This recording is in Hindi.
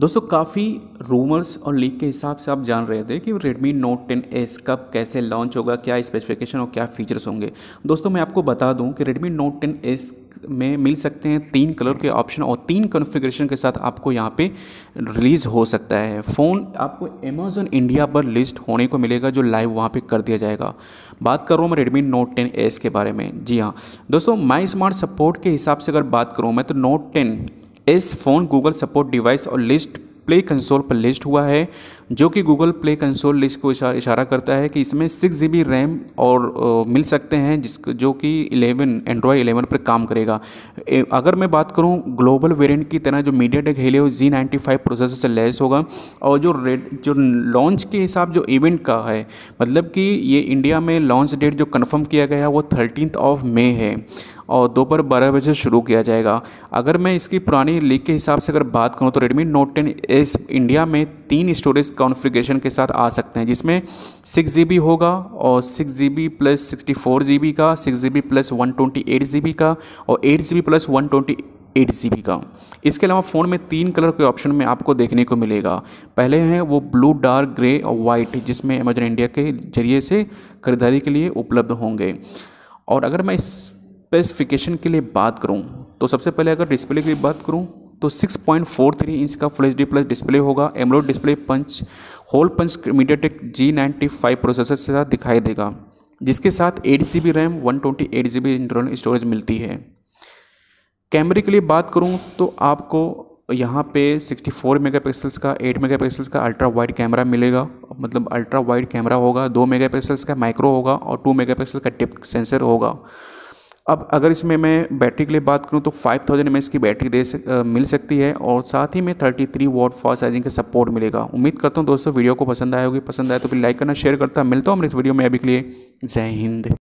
दोस्तों काफ़ी रूमर्स और लीक के हिसाब से आप जान रहे थे कि Redmi Note 10s कब कैसे लॉन्च होगा क्या स्पेसिफिकेशन और क्या फीचर्स होंगे दोस्तों मैं आपको बता दूं कि Redmi Note 10s में मिल सकते हैं तीन कलर के ऑप्शन और तीन कॉन्फ़िगरेशन के साथ आपको यहाँ पे रिलीज़ हो सकता है फ़ोन आपको अमेजोन इंडिया पर लिस्ट होने को मिलेगा जो लाइव वहाँ पर कर दिया जाएगा बात करूँ मैं रेडमी नोट टेन के बारे में जी हाँ दोस्तों माई स्मार्ट सपोर्ट के हिसाब से अगर बात करूँ मैं तो नोट टेन इस फ़ोन गूगल सपोर्ट डिवाइस और लिस्ट प्ले कंसोल पर लिस्ट हुआ है जो कि गूगल प्ले कंसोल लिस्ट को इशारा, करता है कि इसमें सिक्स जी रैम और आ, मिल सकते हैं जिस जो कि एलेवन एंड्रॉयड इलेवन पर काम करेगा ए, अगर मैं बात करूं ग्लोबल वेरिएंट की तरह जो MediaTek Helio G ninety five processor से लेस होगा और जो रेड जो लॉन्च के हिसाब जो इवेंट का है मतलब कि ये इंडिया में लॉन्च डेट जो कन्फर्म किया गया है वो थर्टीन ऑफ मे है और दोपहर बारह बजे शुरू किया जाएगा अगर मैं इसकी पुरानी लीक के हिसाब से अगर बात करूँ तो Redmi Note ten S India में तीन स्टोरेज कॉन्फ़िगरेशन के साथ आ सकते हैं जिसमें सिक्स जी होगा और six G B plus sixty four G B का six G B plus one twenty eight G B का और eight G B plus one twenty eight G B का इसके अलावा फ़ोन में तीन कलर के ऑप्शन में आपको देखने को मिलेगा पहले हैं वो ब्लू डार्क ग्रे और वाइट जिसमें अमेजन इंडिया के जरिए से खरीदारी के लिए उपलब्ध होंगे और अगर मैं इस स्पेसिफिकेशन के लिए बात करूँ तो सबसे पहले अगर डिस्प्ले की बात करूँ तो 6.43 इंच का फुल एच प्लस डिस्प्ले होगा AMOLED display punch hole punch MediaTek G processor के साथ दिखाई देगा जिसके साथ eight G B RAM one twenty eight G B internal storage मिलती है कैमरे के लिए बात करूँ तो आपको यहाँ पे 64 मेगापिक्सल्स का 8 मेगापिक्सल्स का अल्ट्रा वाइड कैमरा मिलेगा मतलब अल्ट्रा वाइड कैमरा होगा 2 मेगापिक्सल्स का माइक्रो होगा और 2 मेगापिक्सल का डिप सेंसर होगा अब अगर इसमें मैं बैटरी के लिए बात करूँ तो 5000 थाउजेंड की बैटरी दे सक, आ, मिल सकती है और साथ ही में 33 थ्री वॉट फास्ट चार्जिंग का सपोर्ट मिलेगा उम्मीद करता हूँ दोस्तों वीडियो को पसंद आया होगी पसंद आया तो फिर लाइक करना शेयर करता मिलता हूँ हम इस वीडियो में अभी के लिए जय हिंद